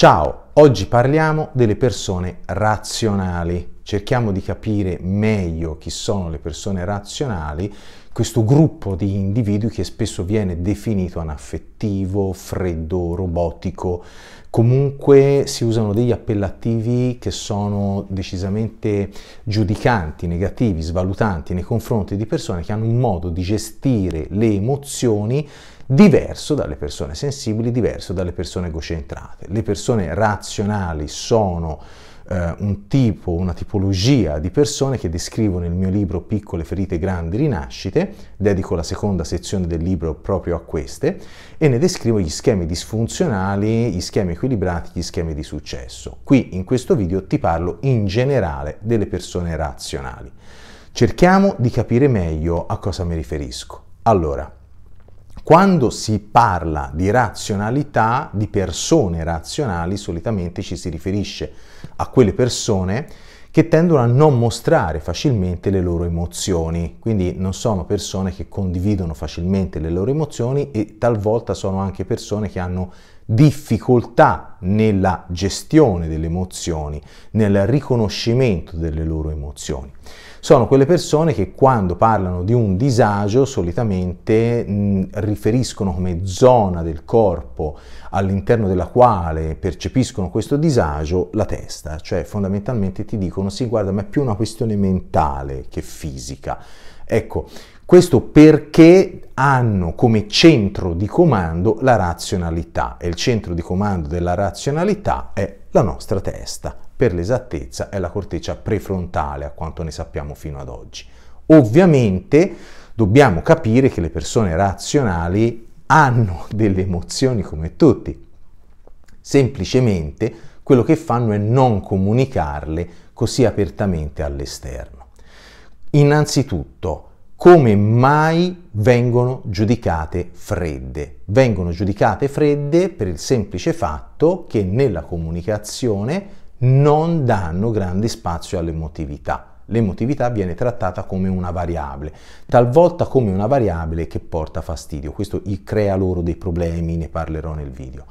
Ciao, oggi parliamo delle persone razionali. Cerchiamo di capire meglio chi sono le persone razionali, questo gruppo di individui che spesso viene definito anaffettivo, freddo, robotico. Comunque si usano degli appellativi che sono decisamente giudicanti, negativi, svalutanti nei confronti di persone che hanno un modo di gestire le emozioni diverso dalle persone sensibili, diverso dalle persone egocentrate. Le persone razionali sono eh, un tipo, una tipologia di persone che descrivo nel mio libro Piccole ferite grandi rinascite, dedico la seconda sezione del libro proprio a queste, e ne descrivo gli schemi disfunzionali, gli schemi equilibrati, gli schemi di successo. Qui in questo video ti parlo in generale delle persone razionali. Cerchiamo di capire meglio a cosa mi riferisco. Allora, quando si parla di razionalità, di persone razionali, solitamente ci si riferisce a quelle persone che tendono a non mostrare facilmente le loro emozioni, quindi non sono persone che condividono facilmente le loro emozioni e talvolta sono anche persone che hanno difficoltà nella gestione delle emozioni, nel riconoscimento delle loro emozioni. Sono quelle persone che quando parlano di un disagio solitamente mh, mm, riferiscono come zona del corpo all'interno della quale percepiscono questo disagio la testa, cioè fondamentalmente ti dicono sì guarda ma è più una questione mentale che fisica. Ecco, questo perché hanno come centro di comando la razionalità e il centro di comando della razionalità razionalità è la nostra testa, per l'esattezza è la corteccia prefrontale a quanto ne sappiamo fino ad oggi. Ovviamente dobbiamo capire che le persone razionali hanno delle emozioni come tutti, semplicemente quello che fanno è non comunicarle così apertamente all'esterno. Innanzitutto, come mai vengono giudicate fredde? Vengono giudicate fredde per il semplice fatto che nella comunicazione non danno grande spazio all'emotività. L'emotività viene trattata come una variabile, talvolta come una variabile che porta fastidio. Questo crea loro dei problemi, ne parlerò nel video.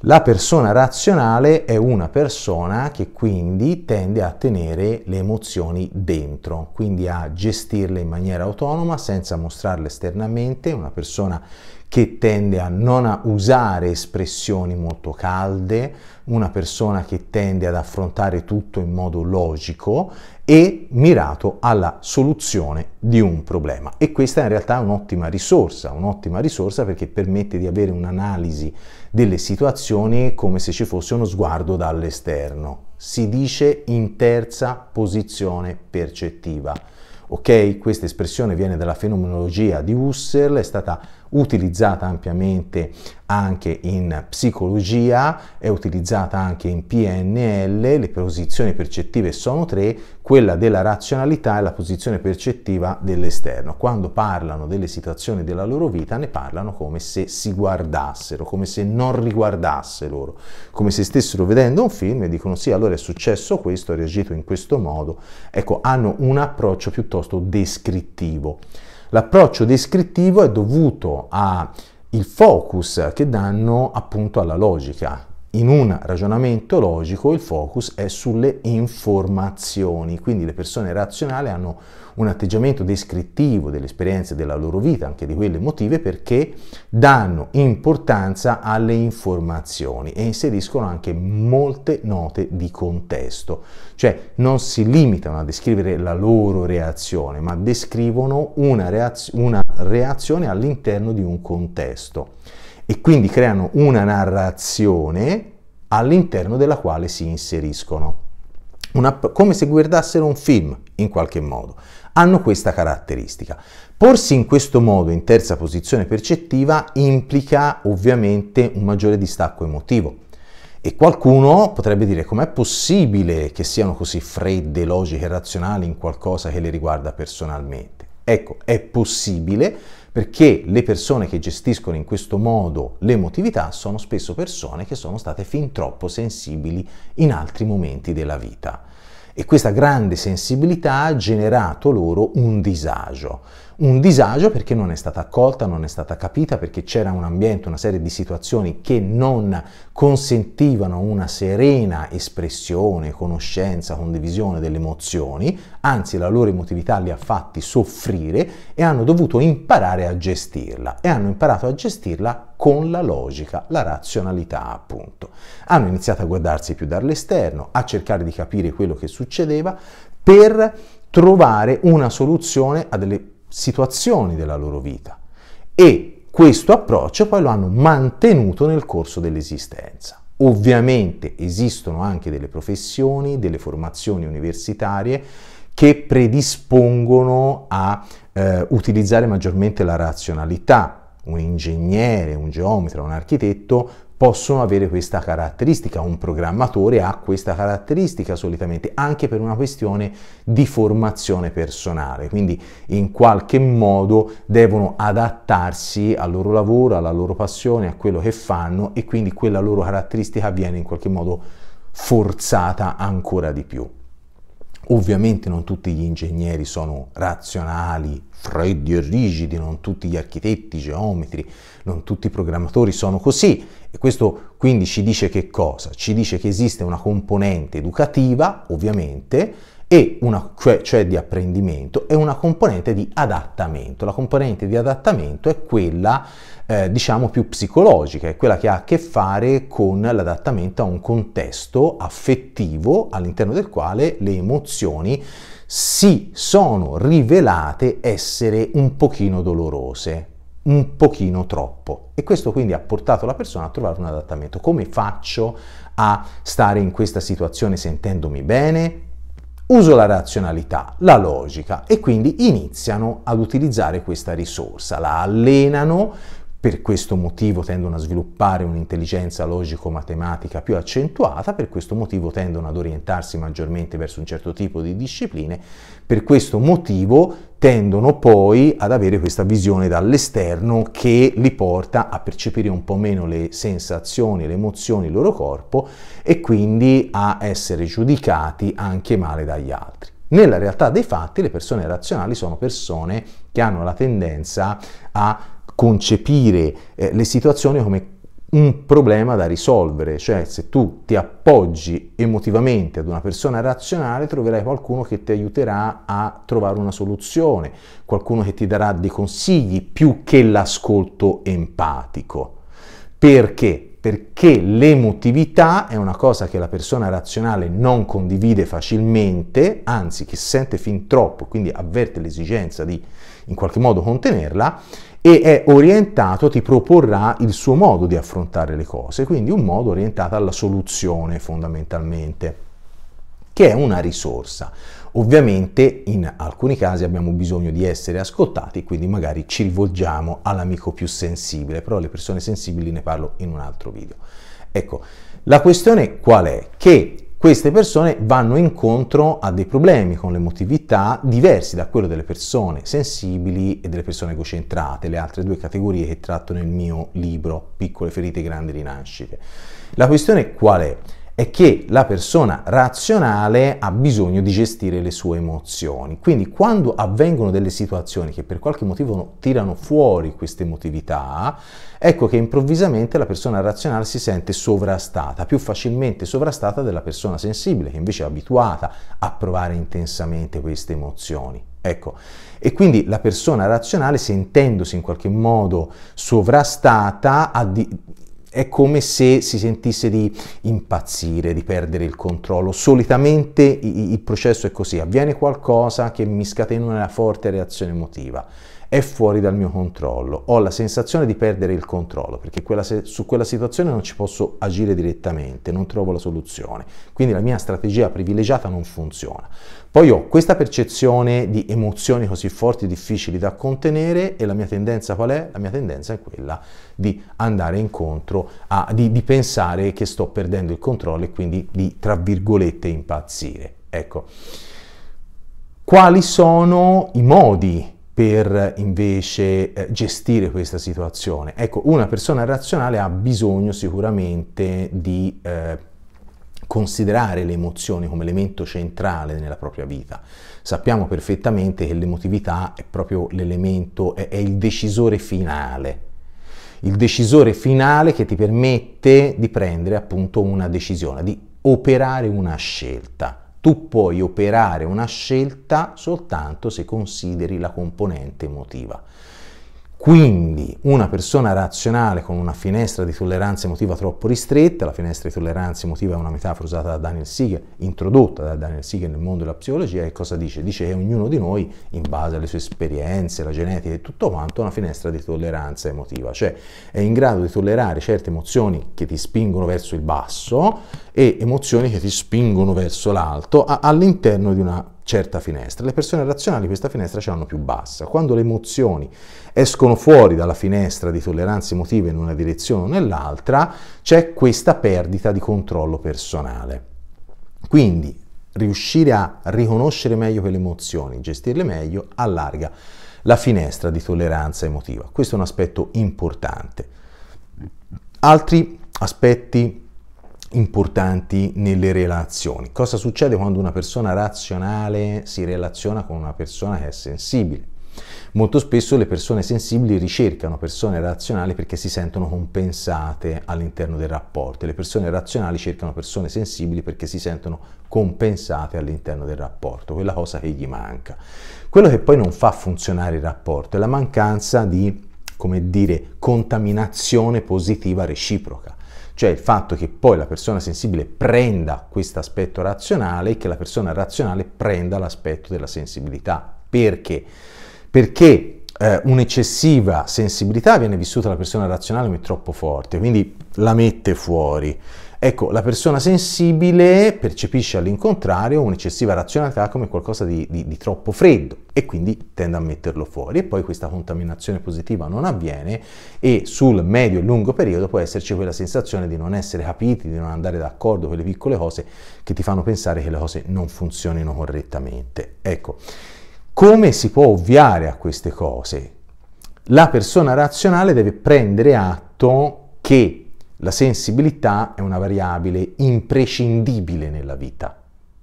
La persona razionale è una persona che quindi tende a tenere le emozioni dentro, quindi a gestirle in maniera autonoma senza mostrarle esternamente, una persona che tende a non usare espressioni molto calde, una persona che tende ad affrontare tutto in modo logico e mirato alla soluzione di un problema. E questa in realtà è un'ottima risorsa, un'ottima risorsa perché permette di avere un'analisi delle situazioni come se ci fosse uno sguardo dall'esterno. Si dice in terza posizione percettiva. Ok, questa espressione viene dalla fenomenologia di Husserl, è stata utilizzata ampiamente anche in psicologia, è utilizzata anche in PNL, le posizioni percettive sono tre, quella della razionalità e la posizione percettiva dell'esterno. Quando parlano delle situazioni della loro vita ne parlano come se si guardassero, come se non riguardasse loro, come se stessero vedendo un film e dicono sì, allora è successo questo, ho reagito in questo modo. Ecco, hanno un approccio piuttosto descrittivo. L'approccio descrittivo è dovuto al focus che danno appunto alla logica, in un ragionamento logico il focus è sulle informazioni, quindi le persone razionali hanno un atteggiamento descrittivo delle esperienze della loro vita, anche di quelle emotive, perché danno importanza alle informazioni e inseriscono anche molte note di contesto, cioè non si limitano a descrivere la loro reazione, ma descrivono una, reaz- una reazione all'interno di un contesto e quindi creano una narrazione all'interno della quale si inseriscono. Una, come se guardassero un film in qualche modo. Hanno questa caratteristica. Porsi in questo modo in terza posizione percettiva implica ovviamente un maggiore distacco emotivo. E qualcuno potrebbe dire com'è possibile che siano così fredde, logiche e razionali in qualcosa che le riguarda personalmente. Ecco, è possibile perché le persone che gestiscono in questo modo l'emotività sono spesso persone che sono state fin troppo sensibili in altri momenti della vita e questa grande sensibilità ha generato loro un disagio un disagio perché non è stata accolta, non è stata capita, perché c'era un ambiente, una serie di situazioni che non consentivano una serena espressione, conoscenza, condivisione delle emozioni, anzi la loro emotività li ha fatti soffrire e hanno dovuto imparare a gestirla e hanno imparato a gestirla con la logica, la razionalità appunto. Hanno iniziato a guardarsi più dall'esterno, a cercare di capire quello che succedeva per trovare una soluzione a delle problematiche situazioni della loro vita e questo approccio poi lo hanno mantenuto nel corso dell'esistenza. Ovviamente esistono anche delle professioni, delle formazioni universitarie che predispongono a eh, utilizzare maggiormente la razionalità, un ingegnere, un geometra, un architetto possono avere questa caratteristica, un programmatore ha questa caratteristica solitamente anche per una questione di formazione personale, quindi in qualche modo devono adattarsi al loro lavoro, alla loro passione, a quello che fanno e quindi quella loro caratteristica viene in qualche modo forzata ancora di più. Ovviamente non tutti gli ingegneri sono razionali, freddi e rigidi, non tutti gli architetti, geometri, non tutti i programmatori sono così. E questo quindi ci dice che cosa? Ci dice che esiste una componente educativa, ovviamente, e una, cioè, cioè di apprendimento, è una componente di adattamento. La componente di adattamento è quella, eh, diciamo, più psicologica, è quella che ha a che fare con l'adattamento a un contesto affettivo all'interno del quale le emozioni si sono rivelate essere un pochino dolorose, un pochino troppo. E questo quindi ha portato la persona a trovare un adattamento. Come faccio a stare in questa situazione sentendomi bene? uso la razionalità, la logica e quindi iniziano ad utilizzare questa risorsa, la allenano per questo motivo tendono a sviluppare un'intelligenza logico-matematica più accentuata, per questo motivo tendono ad orientarsi maggiormente verso un certo tipo di discipline, per questo motivo tendono poi ad avere questa visione dall'esterno che li porta a percepire un po' meno le sensazioni, le emozioni, il loro corpo e quindi a essere giudicati anche male dagli altri. Nella realtà dei fatti le persone razionali sono persone che hanno la tendenza a concepire eh, le situazioni come un problema da risolvere, cioè se tu ti appoggi emotivamente ad una persona razionale troverai qualcuno che ti aiuterà a trovare una soluzione, qualcuno che ti darà dei consigli più che l'ascolto empatico. Perché? Perché l'emotività è una cosa che la persona razionale non condivide facilmente, anzi che sente fin troppo, quindi avverte l'esigenza di in qualche modo contenerla e è orientato, ti proporrà il suo modo di affrontare le cose, quindi un modo orientato alla soluzione fondamentalmente, che è una risorsa. Ovviamente in alcuni casi abbiamo bisogno di essere ascoltati, quindi magari ci rivolgiamo all'amico più sensibile, però le persone sensibili ne parlo in un altro video. Ecco, la questione qual è? Che queste persone vanno incontro a dei problemi con l'emotività diversi da quello delle persone sensibili e delle persone egocentrate, le altre due categorie che tratto nel mio libro Piccole ferite, grandi rinascite. La questione qual è? è che la persona razionale ha bisogno di gestire le sue emozioni. Quindi quando avvengono delle situazioni che per qualche motivo tirano fuori queste emotività, ecco che improvvisamente la persona razionale si sente sovrastata, più facilmente sovrastata della persona sensibile che invece è abituata a provare intensamente queste emozioni. Ecco, e quindi la persona razionale sentendosi in qualche modo sovrastata ha di, è come se si sentisse di impazzire, di perdere il controllo. Solitamente il processo è così, avviene qualcosa che mi scatena una forte reazione emotiva è fuori dal mio controllo, ho la sensazione di perdere il controllo perché quella se- su quella situazione non ci posso agire direttamente, non trovo la soluzione, quindi la mia strategia privilegiata non funziona. Poi ho questa percezione di emozioni così forti e difficili da contenere e la mia tendenza qual è? La mia tendenza è quella di andare incontro a, di, di pensare che sto perdendo il controllo e quindi di, tra virgolette, impazzire. Ecco. Quali sono i modi per invece eh, gestire questa situazione. Ecco, una persona razionale ha bisogno sicuramente di eh, considerare le emozioni come elemento centrale nella propria vita. Sappiamo perfettamente che l'emotività è proprio l'elemento, è, è il decisore finale il decisore finale che ti permette di prendere appunto una decisione, di operare una scelta tu puoi operare una scelta soltanto se consideri la componente emotiva. Quindi una persona razionale con una finestra di tolleranza emotiva troppo ristretta, la finestra di tolleranza emotiva è una metafora usata da Daniel Siegel, introdotta da Daniel Siegel nel mondo della psicologia, e cosa dice? Dice che ognuno di noi, in base alle sue esperienze, la genetica e tutto quanto, ha una finestra di tolleranza emotiva, cioè è in grado di tollerare certe emozioni che ti spingono verso il basso, e emozioni che ti spingono verso l'alto all'interno di una certa finestra. Le persone razionali questa finestra ce l'hanno più bassa. Quando le emozioni escono fuori dalla finestra di tolleranze emotive in una direzione o nell'altra, c'è questa perdita di controllo personale. Quindi riuscire a riconoscere meglio quelle emozioni, gestirle meglio, allarga la finestra di tolleranza emotiva. Questo è un aspetto importante. Altri aspetti importanti nelle relazioni. Cosa succede quando una persona razionale si relaziona con una persona che è sensibile? Molto spesso le persone sensibili ricercano persone razionali perché si sentono compensate all'interno del rapporto le persone razionali cercano persone sensibili perché si sentono compensate all'interno del rapporto, quella cosa che gli manca. Quello che poi non fa funzionare il rapporto è la mancanza di, come dire, contaminazione positiva reciproca cioè il fatto che poi la persona sensibile prenda questo aspetto razionale e che la persona razionale prenda l'aspetto della sensibilità. Perché? Perché eh, un'eccessiva sensibilità viene vissuta dalla persona razionale come troppo forte, quindi la mette fuori. Ecco, la persona sensibile percepisce all'incontrario un'eccessiva razionalità come qualcosa di, di, di, troppo freddo e quindi tende a metterlo fuori e poi questa contaminazione positiva non avviene e sul medio e lungo periodo può esserci quella sensazione di non essere capiti, di non andare d'accordo quelle piccole cose che ti fanno pensare che le cose non funzionino correttamente. Ecco, come si può ovviare a queste cose? La persona razionale deve prendere atto che la sensibilità è una variabile imprescindibile nella vita.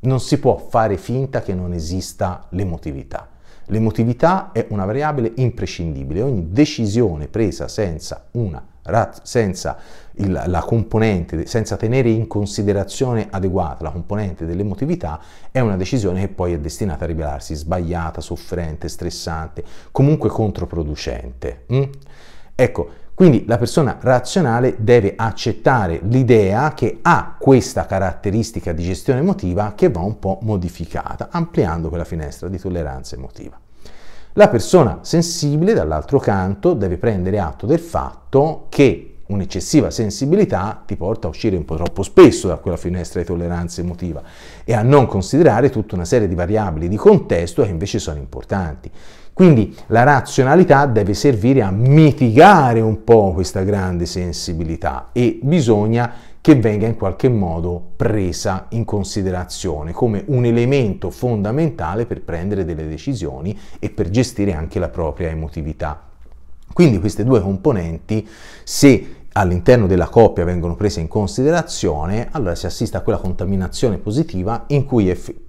Non si può fare finta che non esista l'emotività. L'emotività è una variabile imprescindibile. Ogni decisione presa senza, una, senza il, la componente, senza tenere in considerazione adeguata la componente dell'emotività, è una decisione che poi è destinata a rivelarsi sbagliata, sofferente, stressante, comunque controproducente. Mm? Ecco, quindi la persona razionale deve accettare l'idea che ha questa caratteristica di gestione emotiva che va un po' modificata, ampliando quella finestra di tolleranza emotiva. La persona sensibile, dall'altro canto, deve prendere atto del fatto che un'eccessiva sensibilità ti porta a uscire un po' troppo spesso da quella finestra di tolleranza emotiva e a non considerare tutta una serie di variabili di contesto che invece sono importanti. Quindi la razionalità deve servire a mitigare un po' questa grande sensibilità e bisogna che venga in qualche modo presa in considerazione come un elemento fondamentale per prendere delle decisioni e per gestire anche la propria emotività. Quindi queste due componenti, se all'interno della coppia vengono prese in considerazione, allora si assiste a quella contaminazione positiva in cui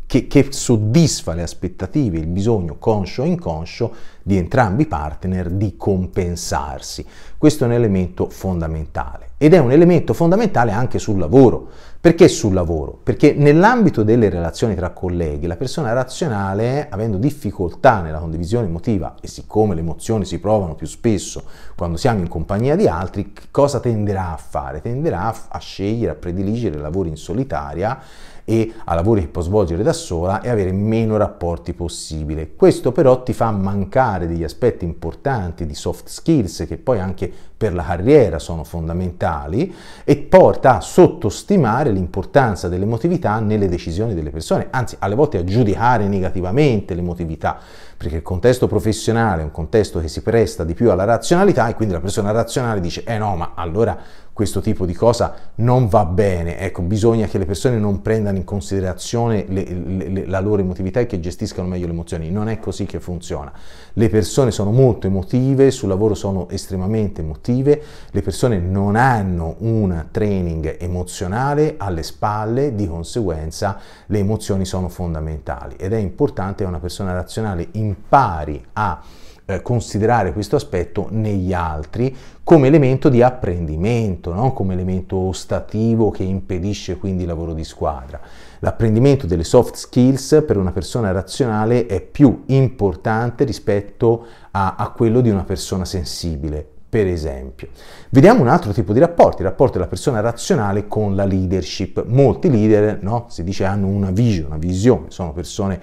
che, che soddisfa le aspettative, il bisogno conscio e inconscio di entrambi i partner di compensarsi. Questo è un elemento fondamentale ed è un elemento fondamentale anche sul lavoro. Perché sul lavoro? Perché nell'ambito delle relazioni tra colleghi la persona razionale, avendo difficoltà nella condivisione emotiva e siccome le emozioni si provano più spesso quando siamo in compagnia di altri, cosa tenderà a fare? Tenderà a scegliere, a prediligere lavori in solitaria e a lavori che può svolgere da sola e avere meno rapporti possibile. Questo però ti fa mancare degli aspetti importanti di soft skills che poi anche per la carriera sono fondamentali e porta a sottostimare l'importanza dell'emotività nelle decisioni delle persone, anzi alle volte a giudicare negativamente l'emotività perché il contesto professionale è un contesto che si presta di più alla razionalità e quindi la persona razionale dice eh no, ma allora questo tipo di cosa non va bene, ecco, bisogna che le persone non prendano in considerazione le, le, le, la loro emotività e che gestiscano meglio le emozioni, non è così che funziona. Le persone sono molto emotive, sul lavoro sono estremamente emotive, le persone non hanno un training emozionale alle spalle, di conseguenza le emozioni sono fondamentali ed è importante che una persona razionale in impari a eh, considerare questo aspetto negli altri come elemento di apprendimento, non come elemento ostativo che impedisce quindi il lavoro di squadra. L'apprendimento delle soft skills per una persona razionale è più importante rispetto a, a quello di una persona sensibile, per esempio. Vediamo un altro tipo di rapporti, il rapporto della persona razionale con la leadership. Molti leader, no? si dice, hanno una vision, una visione, sono persone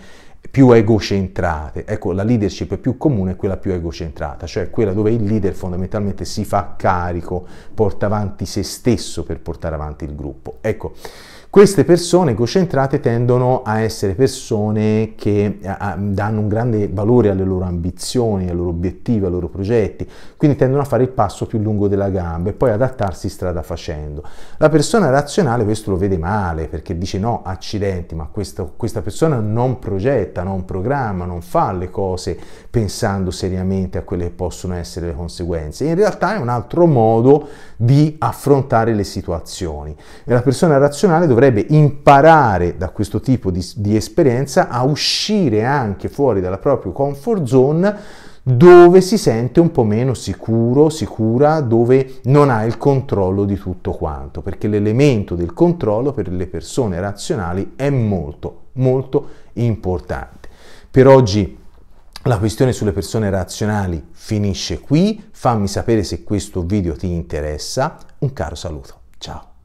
più egocentrate. Ecco, la leadership più comune è quella più egocentrata, cioè quella dove il leader fondamentalmente si fa carico, porta avanti se stesso per portare avanti il gruppo. Ecco, queste persone concentrate tendono a essere persone che eh, danno un grande valore alle loro ambizioni, ai loro obiettivi, ai loro progetti, quindi tendono a fare il passo più lungo della gamba e poi adattarsi strada facendo. La persona razionale questo lo vede male perché dice no, accidenti, ma questo, questa persona non progetta, non programma, non fa le cose pensando seriamente a quelle che possono essere le conseguenze. In realtà è un altro modo di affrontare le situazioni e la persona razionale dovrebbe dovrebbe imparare da questo tipo di, di esperienza a uscire anche fuori dalla propria comfort zone dove si sente un po' meno sicuro, sicura, dove non ha il controllo di tutto quanto, perché l'elemento del controllo per le persone razionali è molto, molto importante. Per oggi la questione sulle persone razionali finisce qui, fammi sapere se questo video ti interessa, un caro saluto, ciao!